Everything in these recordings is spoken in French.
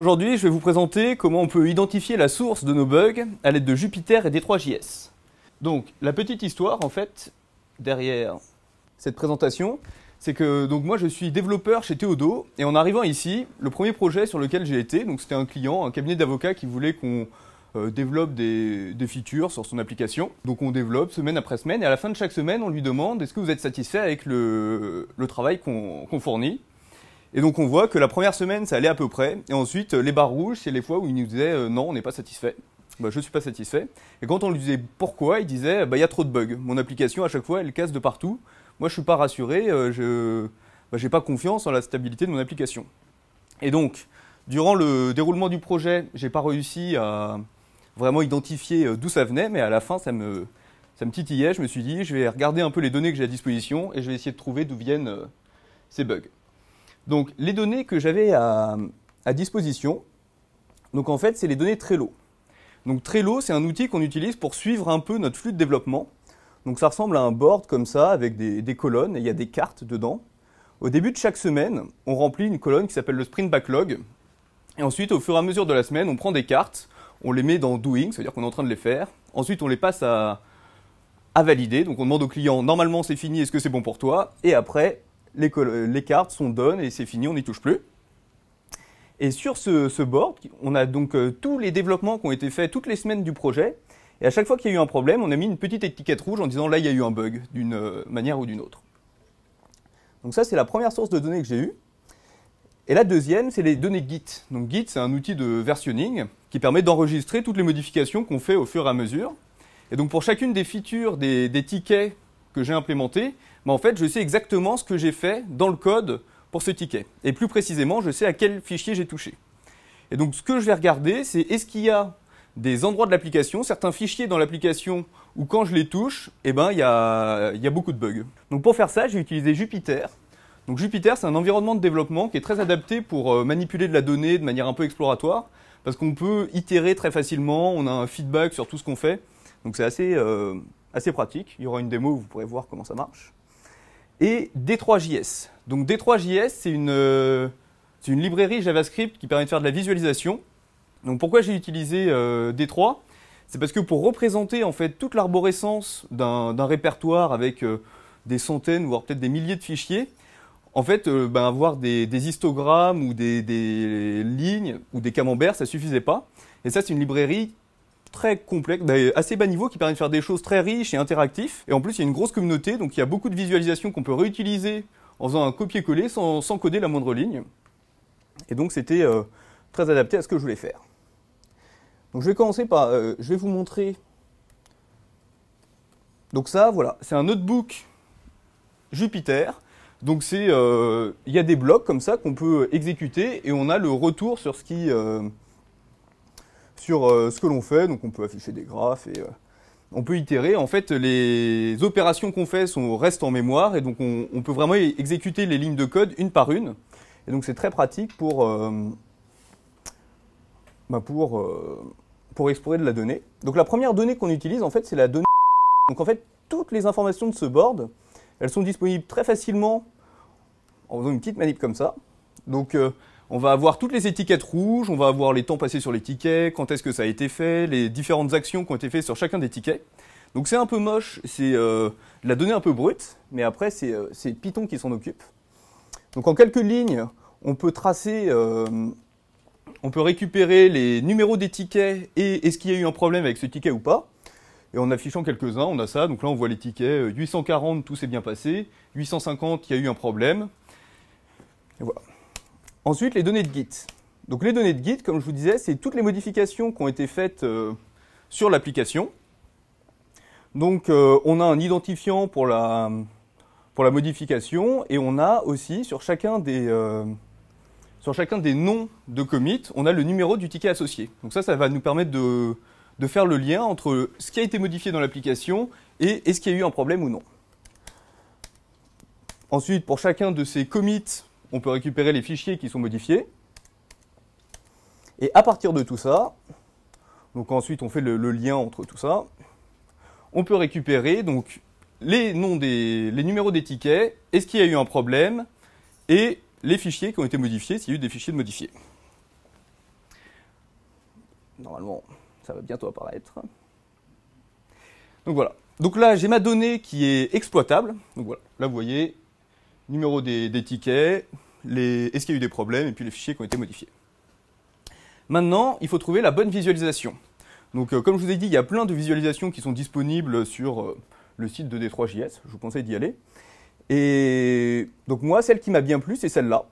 Aujourd'hui, je vais vous présenter comment on peut identifier la source de nos bugs à l'aide de Jupiter et D3JS. Donc, la petite histoire, en fait, derrière cette présentation, c'est que donc moi je suis développeur chez Théodo, et en arrivant ici, le premier projet sur lequel j'ai été, donc c'était un client, un cabinet d'avocats qui voulait qu'on euh, développe des, features sur son application. Donc on développe semaine après semaine et à la fin de chaque semaine, on lui demande est-ce que vous êtes satisfait avec le, travail qu'on fournit. Et donc on voit que la première semaine, ça allait à peu près. Et ensuite, les barres rouges, c'est les fois où il nous disait euh, non, on n'est pas satisfait. Bah, je ne suis pas satisfait. Et quand on lui disait pourquoi, il disait bah, il y a trop de bugs. Mon application, à chaque fois, elle casse de partout. Moi, je ne suis pas rassuré. Euh, je n'ai bah, pas confiance en la stabilité de mon application. Et donc, durant le déroulement du projet, j'ai pas réussi à, vraiment identifier euh, d'où ça venait, mais à la fin, ça me, ça me titillait. Je me suis dit, je vais regarder un peu les données que j'ai à disposition et je vais essayer de trouver d'où viennent euh, ces bugs. Donc, les données que j'avais à, à, disposition, donc en fait, c'est les données Trello. Donc, Trello, c'est un outil qu'on utilise pour suivre un peu notre flux de développement. Donc, ça ressemble à un board comme ça, avec des, des colonnes, et il y a des cartes dedans. Au début de chaque semaine, on remplit une colonne qui s'appelle le sprint backlog. Et ensuite, au fur et à mesure de la semaine, on prend des cartes, on les met dans doing, c'est-à-dire qu'on est en train de les faire. Ensuite, on les passe à, à valider. Donc, on demande au client, normalement, c'est fini, est-ce que c'est bon pour toi Et après, les, les cartes sont données et c'est fini, on n'y touche plus. Et sur ce, ce board, on a donc euh, tous les développements qui ont été faits toutes les semaines du projet. Et à chaque fois qu'il y a eu un problème, on a mis une petite étiquette rouge en disant là, il y a eu un bug, d'une euh, manière ou d'une autre. Donc ça, c'est la première source de données que j'ai eue. Et la deuxième, c'est les données Git. Donc Git, c'est un outil de versionning qui permet d'enregistrer toutes les modifications qu'on fait au fur et à mesure. Et donc pour chacune des features, des, tickets que j'ai implémentés, bah, en fait, je sais exactement ce que j'ai fait dans le code pour ce ticket. Et plus précisément, je sais à quel fichier j'ai touché. Et donc ce que je vais regarder, c'est est-ce qu'il y a des endroits de l'application, certains fichiers dans l'application où quand je les touche, eh ben, il y a, y a beaucoup de bugs. Donc pour faire ça, j'ai utilisé Jupyter, donc Jupyter, c'est un environnement de développement qui est très adapté pour euh, manipuler de la donnée de manière un peu exploratoire, parce qu'on peut itérer très facilement, on a un feedback sur tout ce qu'on fait, donc c'est assez, euh, pratique. Il y aura une démo où vous pourrez voir comment ça marche. Et d 3js Donc d 3js euh, c'est une, librairie JavaScript qui permet de faire de la visualisation. Donc pourquoi j'ai utilisé D3 C'est parce que pour représenter en fait toute l'arborescence d'un répertoire avec des centaines, voire peut-être des milliers de fichiers, en fait, euh, ben, avoir des, histogrammes ou des, lignes ou des camemberts, ça ne suffisait pas. Et ça, c'est une librairie très complexe, ben, assez bas niveau, qui permet de faire des choses très riches et interactives. Et en plus, il y a une grosse communauté, donc il y a beaucoup de visualisations qu'on peut réutiliser en faisant un copier-coller sans, coder la moindre ligne. Et donc, c'était euh, très adapté à ce que je voulais faire. Donc, je vais commencer par, euh, je vais vous montrer. Donc ça, voilà, c'est un notebook Jupiter, donc c'est, euh, il y a des blocs comme ça qu'on peut exécuter et on a le retour sur ce qui, euh, sur euh, ce que l'on fait. Donc on peut afficher des graphes et on peut itérer. En fait, les opérations qu'on fait sont, restent en mémoire et donc on, peut vraiment exécuter les lignes de code une par une. Et donc c'est très pratique pour, bah, pour explorer de la donnée. Donc la première donnée qu'on utilise en fait c'est la donnée. Donc en fait toutes les informations de ce board elles sont disponibles très facilement en faisant une petite manip comme ça. Donc euh, on va avoir toutes les étiquettes rouges, on va avoir les temps passés sur les tickets, quand est-ce que ça a été fait, les différentes actions qui ont été faites sur chacun des tickets. Donc c'est un peu moche, c'est euh, la donnée un peu brute, mais après euh, c'est Python qui s'en occupe. Donc en quelques lignes, on peut tracer, on peut récupérer les numéros des tickets et est-ce qu'il y a eu un problème avec ce ticket ou pas. Et en affichant quelques-uns, on a ça. Donc là, on voit les tickets. 840, euh, tout s'est bien passé. 850, il y a eu un problème. Et voilà. Ensuite, les données de Git. Donc les données de Git, comme je vous disais, c'est toutes les modifications qui ont été faites euh, sur l'application. Donc euh, on a un identifiant pour la, pour la modification et on a aussi sur chacun des, sur chacun des noms de commit, on a le numéro du ticket associé. Donc ça, ça va nous permettre de, de faire le lien entre ce qui a été modifié dans l'application et est-ce qu'il y a eu un problème ou non. Ensuite, pour chacun de ces commits, on peut récupérer les fichiers qui sont modifiés. Et à partir de tout ça, donc ensuite on fait le, lien entre tout ça, on peut récupérer donc les noms des les numéros des tickets, est-ce qu'il y a eu un problème et les fichiers qui ont été modifiés, s'il y a eu des fichiers de modifiés. Normalement, ça va bientôt apparaître. Donc voilà. Donc là, j'ai ma donnée qui est exploitable. Donc voilà, là vous voyez, numéro des, tickets, les, est-ce qu'il y a eu des problèmes, et puis les fichiers qui ont été modifiés. Maintenant, il faut trouver la bonne visualisation. Donc euh, comme je vous ai dit, il y a plein de visualisations qui sont disponibles sur euh, le site de D3JS, je vous conseille d'y aller. Et donc moi, celle qui m'a bien plu, c'est celle-là.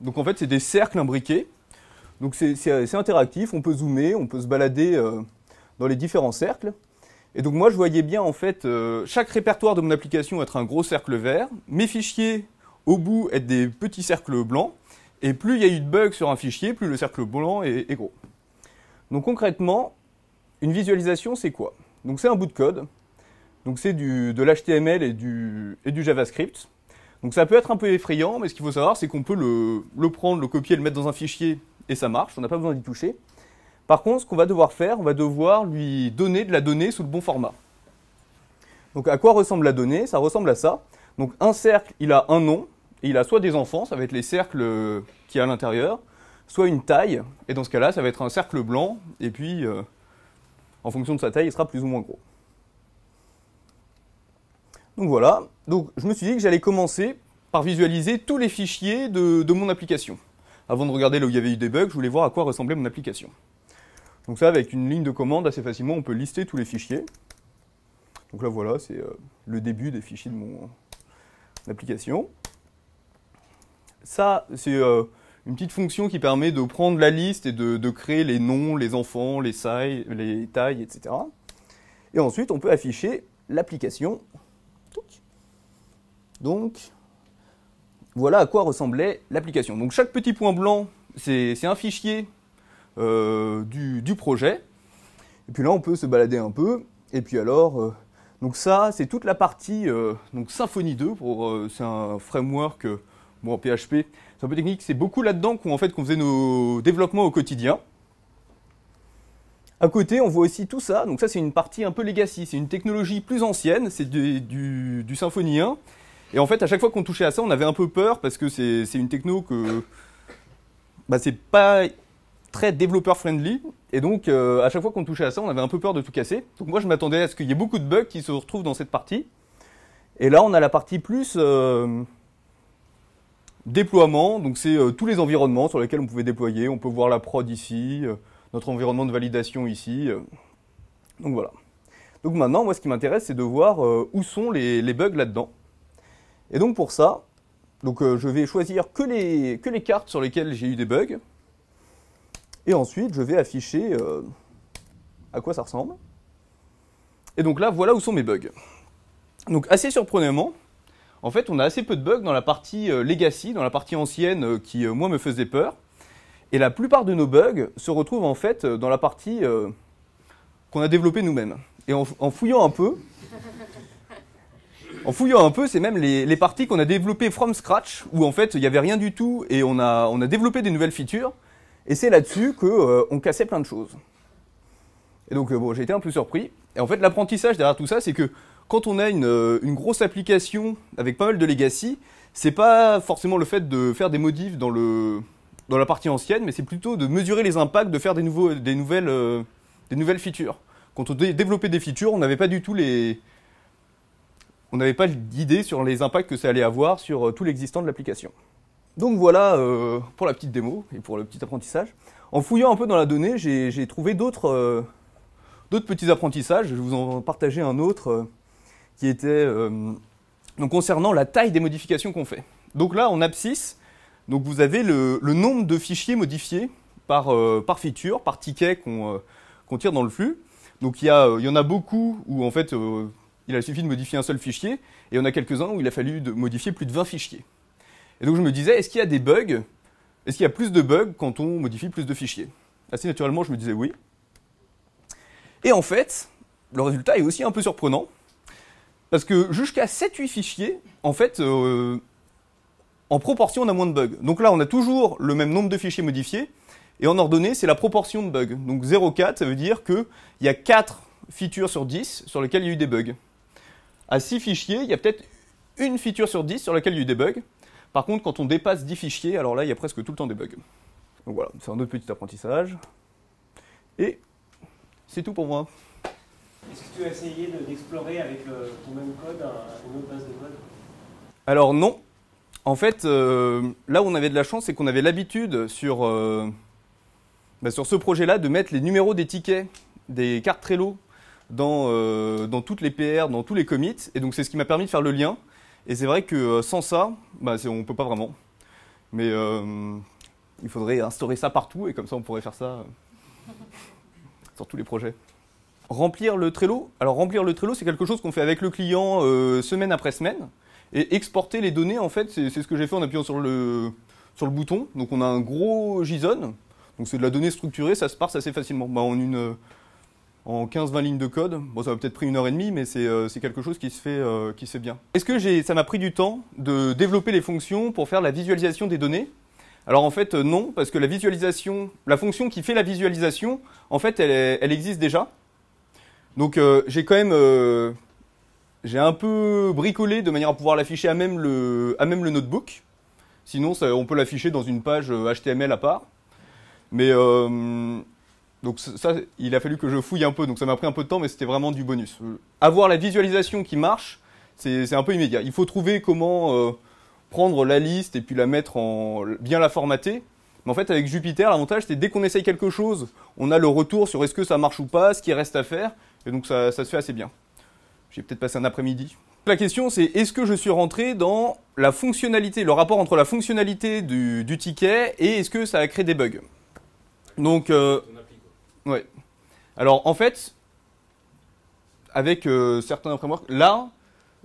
Donc en fait, c'est des cercles imbriqués donc euh, c'est interactif, on peut zoomer, on peut se balader euh, dans les différents cercles. Et donc moi je voyais bien en fait euh, chaque répertoire de mon application être un gros cercle vert, mes fichiers au bout être des petits cercles blancs, et plus il y a eu de bugs sur un fichier, plus le cercle blanc est, gros. Donc concrètement, une visualisation c'est quoi Donc c'est un bout de code, donc c'est de l'HTML et du, et du JavaScript. Donc ça peut être un peu effrayant, mais ce qu'il faut savoir c'est qu'on peut le, le prendre, le copier, le mettre dans un fichier et ça marche, on n'a pas besoin d'y toucher. Par contre, ce qu'on va devoir faire, on va devoir lui donner de la donnée sous le bon format. Donc à quoi ressemble la donnée Ça ressemble à ça. Donc un cercle, il a un nom, et il a soit des enfants, ça va être les cercles qui a à l'intérieur, soit une taille, et dans ce cas-là, ça va être un cercle blanc, et puis euh, en fonction de sa taille, il sera plus ou moins gros. Donc voilà, donc je me suis dit que j'allais commencer par visualiser tous les fichiers de mon application. Avant de regarder là où il y avait eu des bugs, je voulais voir à quoi ressemblait mon application. Donc ça, avec une ligne de commande, assez facilement, on peut lister tous les fichiers. Donc là, voilà, c'est euh, le début des fichiers de mon euh, application. Ça, c'est euh, une petite fonction qui permet de prendre la liste et de, créer les noms, les enfants, les, les tailles, etc. Et ensuite, on peut afficher l'application. Donc, voilà à quoi ressemblait l'application. Donc chaque petit point blanc, c'est un fichier euh, du, projet. Et puis là, on peut se balader un peu. Et puis alors, euh, donc ça, c'est toute la partie euh, donc Symfony 2. c'est un framework en PHP. C'est un peu technique. C'est beaucoup là-dedans qu'on en fait qu'on faisait nos développements au quotidien. À côté, on voit aussi tout ça. Donc ça, c'est une partie un peu legacy. C'est une technologie plus ancienne. C'est du, du Symfony 1. Et en fait, à chaque fois qu'on touchait à ça, on avait un peu peur parce que c'est une techno que. Bah, c'est pas très développeur friendly. Et donc, euh, à chaque fois qu'on touchait à ça, on avait un peu peur de tout casser. Donc, moi, je m'attendais à ce qu'il y ait beaucoup de bugs qui se retrouvent dans cette partie. Et là, on a la partie plus euh, déploiement. Donc, c'est euh, tous les environnements sur lesquels on pouvait déployer. On peut voir la prod ici, notre environnement de validation ici. donc, voilà. Donc, maintenant, moi, ce qui m'intéresse, c'est de voir où sont les bugs là-dedans. Et donc pour ça, donc euh, je vais choisir que les, que les cartes sur lesquelles j'ai eu des bugs. Et ensuite, je vais afficher euh, à quoi ça ressemble. Et donc là, voilà où sont mes bugs. Donc assez surprenamment, en fait, on a assez peu de bugs dans la partie euh, legacy, dans la partie ancienne qui, moi, me faisait peur. Et la plupart de nos bugs se retrouvent en fait dans la partie qu'on a développée nous-mêmes. Et en fouillant un peu, en fouillant un peu, c'est même les, parties qu'on a développées from scratch, où en fait il n'y avait rien du tout et on a, on a développé des nouvelles features. Et c'est là-dessus qu'on euh, on cassait plein de choses. Et donc euh, j'ai été un peu surpris. Et en fait, l'apprentissage derrière tout ça, c'est que quand on a euh, une, grosse application avec pas mal de legacy, c'est pas forcément le fait de faire des modifs dans, le, dans la partie ancienne, mais c'est plutôt de mesurer les impacts, de faire des, nouveaux, des, nouvelles, des nouvelles features. Quand on développait des features, on n'avait pas du tout les, on n'avait pas d'idée sur les impacts que ça allait avoir sur euh, tout l'existant de l'application. Donc voilà euh, pour la petite démo et pour le petit apprentissage. En fouillant un peu dans la donnée, j'ai trouvé euh, d'autres petits apprentissages. Je vais vous en partager un autre qui était concernant la taille des modifications qu'on fait. Donc là, en abscisse, donc vous avez le, nombre de fichiers modifiés par, par feature, par ticket qu'on tire dans le flux. Donc il y, en a beaucoup où en fait il a suffi de modifier un seul fichier, et on a quelques-uns où il a fallu modifier plus de 20 fichiers. Et donc je me disais, est-ce qu'il y a des bugs Est-ce qu'il y a plus de bugs quand on modifie plus de fichiers Assez naturellement, je me disais oui. Et en fait, le résultat est aussi un peu surprenant, parce que jusqu'à 7-8 fichiers, en fait, euh, en proportion, on a moins de bugs. Donc là, on a toujours le même nombre de fichiers modifiés, et en ordonnée, c'est la proportion de bugs. Donc 0,4, ça veut dire qu'il y a 4 features sur 10 sur lesquelles il y a eu des bugs à 6 fichiers, il y a peut-être une feature sur 10 sur laquelle il y a eu des bugs. Par contre, quand on dépasse 10 fichiers, alors là, il y a presque tout le temps des bugs. Donc voilà, c'est un autre petit apprentissage. Et c'est tout pour moi. Est-ce que tu as essayé d'explorer avec euh, ton même code un, une autre base de code Alors non. En fait, euh, là où on avait de la chance, c'est qu'on avait l'habitude sur, euh, bah, sur ce projet-là de mettre les numéros des tickets des cartes Trello dans, euh, dans toutes les PR, dans tous les commits. Et donc c'est ce qui m'a permis de faire le lien. Et c'est vrai que euh, sans ça, bah, on ne peut pas vraiment. Mais euh, il faudrait instaurer ça partout et comme ça on pourrait faire ça sur tous les projets. Remplir le Trello. Alors remplir le Trello, c'est quelque chose qu'on fait avec le client semaine après semaine. Et exporter les données, en fait, c'est ce que j'ai fait en appuyant sur le, sur le bouton. Donc on a un gros JSON. Donc c'est de la donnée structurée, ça se passe assez facilement. Bah, en une, en 15-20 lignes de code. Bon, ça m'a peut-être pris une heure et demie, mais c'est euh, quelque chose qui se fait, euh, qui bien. Est-ce que ça m'a pris du temps de développer les fonctions pour faire la visualisation des données Alors en fait, euh, non, parce que la visualisation, la fonction qui fait la visualisation, en fait, elle, existe déjà. Donc j'ai quand même, j'ai un peu bricolé de manière à pouvoir l'afficher à, même le, à même le notebook. Sinon, on peut l'afficher dans une page HTML à part. Mais donc ça, il a fallu que je fouille un peu, donc ça m'a pris un peu de temps, mais c'était vraiment du bonus. Avoir la visualisation qui marche, c'est un peu immédiat. Il faut trouver comment euh, prendre la liste et puis la mettre en bien la formater. Mais en fait, avec Jupiter, l'avantage, c'est dès qu'on essaye quelque chose, on a le retour sur est-ce que ça marche ou pas, ce qui reste à faire, et donc ça, se fait assez bien. J'ai peut-être passé un après-midi. La question, c'est est-ce que je suis rentré dans la fonctionnalité, le rapport entre la fonctionnalité du, du ticket et est-ce que ça a créé des bugs Donc euh, Ouais. Alors en fait, avec euh, certains frameworks, là,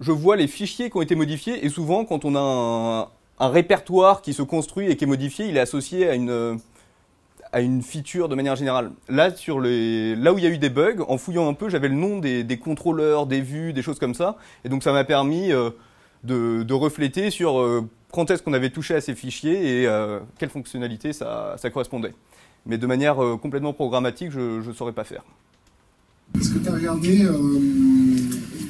je vois les fichiers qui ont été modifiés et souvent quand on a un, répertoire qui se construit et qui est modifié, il est associé à une, feature de manière générale. Là, sur là où il y a eu des bugs, en fouillant un peu, j'avais le nom des, contrôleurs, des vues, des choses comme ça. Et donc ça m'a permis euh, de, refléter sur euh, quand est-ce qu'on avait touché à ces fichiers et quelle quelles fonctionnalités ça correspondait mais de manière euh, complètement programmatique, je ne saurais pas faire. Est-ce que tu as regardé euh,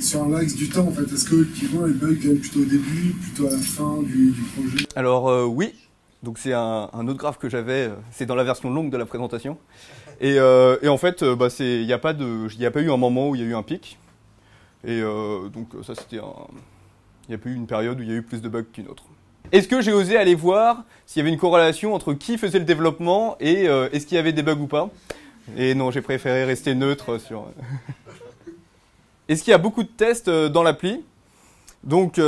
sur un axe du temps en fait Est-ce que effectivement les bugs viennent plutôt au début, plutôt à la fin du, projet Alors euh, oui, donc c'est un, autre graphe que j'avais, c'est dans la version longue de la présentation. Et, en fait, bah, il n'y a, pas eu un moment où il y a eu un pic. Et donc ça c'était Il n'y a pas eu une période où il y a eu plus de bugs qu'une autre. Est-ce que j'ai osé aller voir s'il y avait une corrélation entre qui faisait le développement et euh, est-ce qu'il y avait des bugs ou pas Et non, j'ai préféré rester neutre sur. Euh. est-ce qu'il y a beaucoup de tests euh, dans l'appli Donc,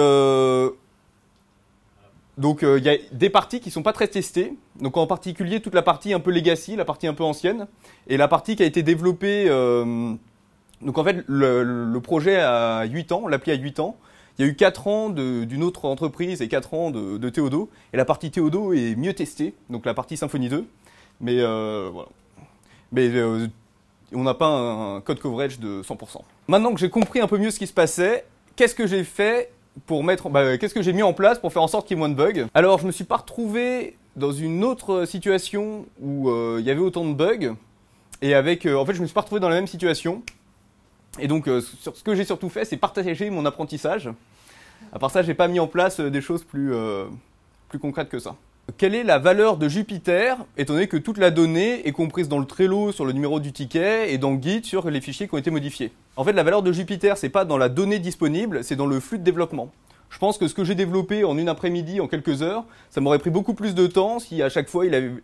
donc il y a des parties qui ne sont pas très testées. Donc en particulier toute la partie un peu legacy, la partie un peu ancienne, et la partie qui a été développée. Donc en fait, le, le projet a 8 ans, l'appli a 8 ans. Il y a eu 4 ans d'une autre entreprise et 4 ans de, de, Théodo. Et la partie Théodo est mieux testée, donc la partie Symfony 2. Mais euh, voilà. Mais euh, on n'a pas un, code coverage de 100%. Maintenant que j'ai compris un peu mieux ce qui se passait, qu'est-ce que j'ai fait pour mettre, bah, qu'est-ce que j'ai mis en place pour faire en sorte qu'il y ait moins de bugs Alors, je me suis pas retrouvé dans une autre situation où euh, il y avait autant de bugs. Et avec, en fait, je me suis pas retrouvé dans la même situation. Et donc, euh, sur, ce que j'ai surtout fait, c'est partager mon apprentissage. À part ça, j'ai pas mis en place euh, des choses plus, euh, plus concrètes que ça. Quelle est la valeur de Jupiter, étant donné que toute la donnée est comprise dans le Trello sur le numéro du ticket et dans le guide sur les fichiers qui ont été modifiés En fait, la valeur de Jupiter, c'est pas dans la donnée disponible, c'est dans le flux de développement. Je pense que ce que j'ai développé en une après-midi, en quelques heures, ça m'aurait pris beaucoup plus de temps si à chaque fois il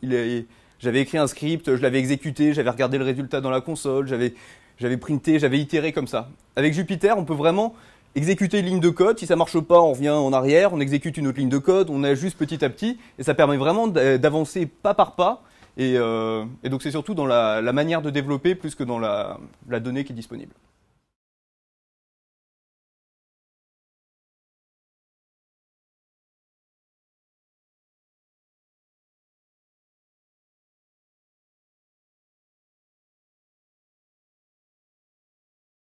j'avais écrit un script, je l'avais exécuté, j'avais regardé le résultat dans la console, j'avais j'avais printé, j'avais itéré comme ça. Avec Jupiter, on peut vraiment exécuter une ligne de code. Si ça marche pas, on revient en arrière, on exécute une autre ligne de code, on ajuste petit à petit, et ça permet vraiment d'avancer pas par pas. Et, euh, donc c'est surtout dans la, manière de développer plus que dans la donnée qui est disponible.